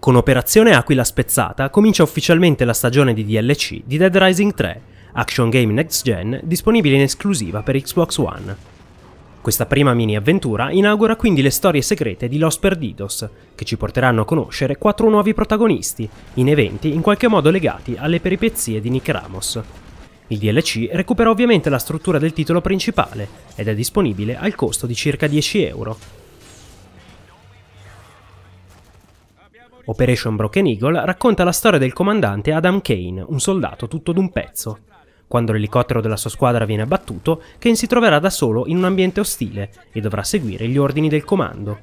Con Operazione Aquila Spezzata comincia ufficialmente la stagione di DLC di Dead Rising 3, action game next gen disponibile in esclusiva per Xbox One. Questa prima mini avventura inaugura quindi le storie segrete di Los Perdidos, che ci porteranno a conoscere quattro nuovi protagonisti, in eventi in qualche modo legati alle peripezie di Nick Ramos. Il DLC recupera ovviamente la struttura del titolo principale ed è disponibile al costo di circa 10 euro, Operation Broken Eagle racconta la storia del comandante Adam Kane, un soldato tutto d'un pezzo. Quando l'elicottero della sua squadra viene abbattuto, Kane si troverà da solo in un ambiente ostile e dovrà seguire gli ordini del comando.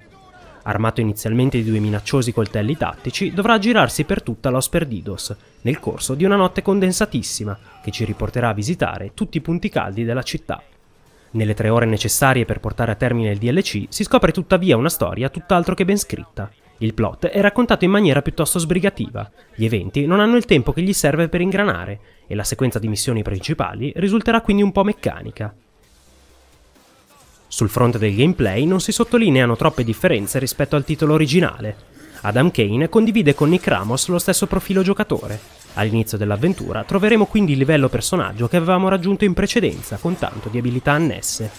Armato inizialmente di due minacciosi coltelli tattici, dovrà aggirarsi per tutta Los Perdidos, nel corso di una notte condensatissima, che ci riporterà a visitare tutti i punti caldi della città. Nelle tre ore necessarie per portare a termine il DLC si scopre tuttavia una storia tutt'altro che ben scritta. Il plot è raccontato in maniera piuttosto sbrigativa, gli eventi non hanno il tempo che gli serve per ingranare e la sequenza di missioni principali risulterà quindi un po' meccanica. Sul fronte del gameplay non si sottolineano troppe differenze rispetto al titolo originale. Adam Kane condivide con Nick Ramos lo stesso profilo giocatore. All'inizio dell'avventura troveremo quindi il livello personaggio che avevamo raggiunto in precedenza con tanto di abilità annesse.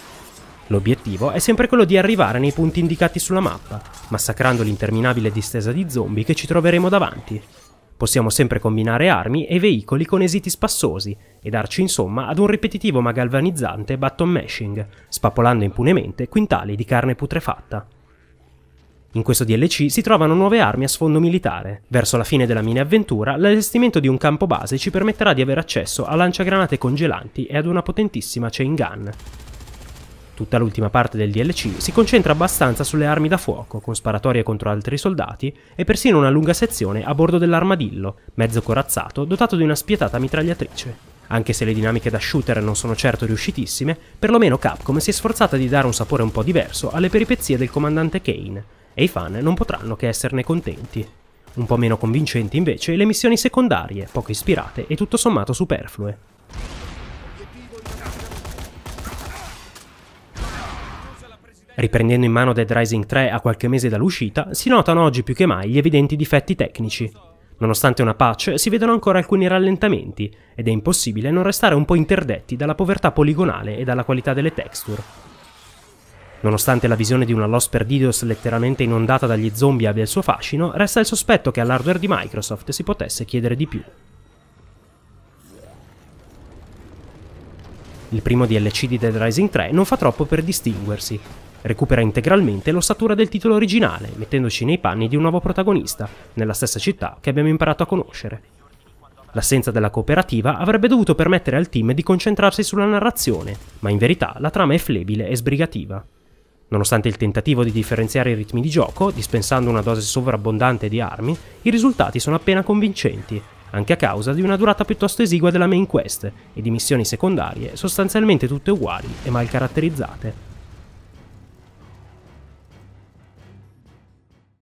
L'obiettivo è sempre quello di arrivare nei punti indicati sulla mappa, massacrando l'interminabile distesa di zombie che ci troveremo davanti. Possiamo sempre combinare armi e veicoli con esiti spassosi e darci insomma ad un ripetitivo ma galvanizzante button mashing, spapolando impunemente quintali di carne putrefatta. In questo DLC si trovano nuove armi a sfondo militare. Verso la fine della mini avventura, l'allestimento di un campo base ci permetterà di avere accesso a lanciagranate congelanti e ad una potentissima chain gun. Tutta l'ultima parte del DLC si concentra abbastanza sulle armi da fuoco, con sparatorie contro altri soldati e persino una lunga sezione a bordo dell'armadillo, mezzo corazzato dotato di una spietata mitragliatrice. Anche se le dinamiche da shooter non sono certo riuscitissime, perlomeno Capcom si è sforzata di dare un sapore un po' diverso alle peripezie del comandante Kane, e i fan non potranno che esserne contenti. Un po' meno convincenti invece le missioni secondarie, poco ispirate e tutto sommato superflue. Riprendendo in mano Dead Rising 3 a qualche mese dall'uscita, si notano oggi più che mai gli evidenti difetti tecnici. Nonostante una patch, si vedono ancora alcuni rallentamenti, ed è impossibile non restare un po' interdetti dalla povertà poligonale e dalla qualità delle texture. Nonostante la visione di una Lost Perdidos letteralmente inondata dagli zombie abbia il suo fascino, resta il sospetto che all'hardware di Microsoft si potesse chiedere di più. Il primo DLC di Dead Rising 3 non fa troppo per distinguersi, Recupera integralmente l'ossatura del titolo originale, mettendoci nei panni di un nuovo protagonista, nella stessa città che abbiamo imparato a conoscere. L'assenza della cooperativa avrebbe dovuto permettere al team di concentrarsi sulla narrazione, ma in verità la trama è flebile e sbrigativa. Nonostante il tentativo di differenziare i ritmi di gioco, dispensando una dose sovrabbondante di armi, i risultati sono appena convincenti, anche a causa di una durata piuttosto esigua della main quest e di missioni secondarie sostanzialmente tutte uguali e mal caratterizzate.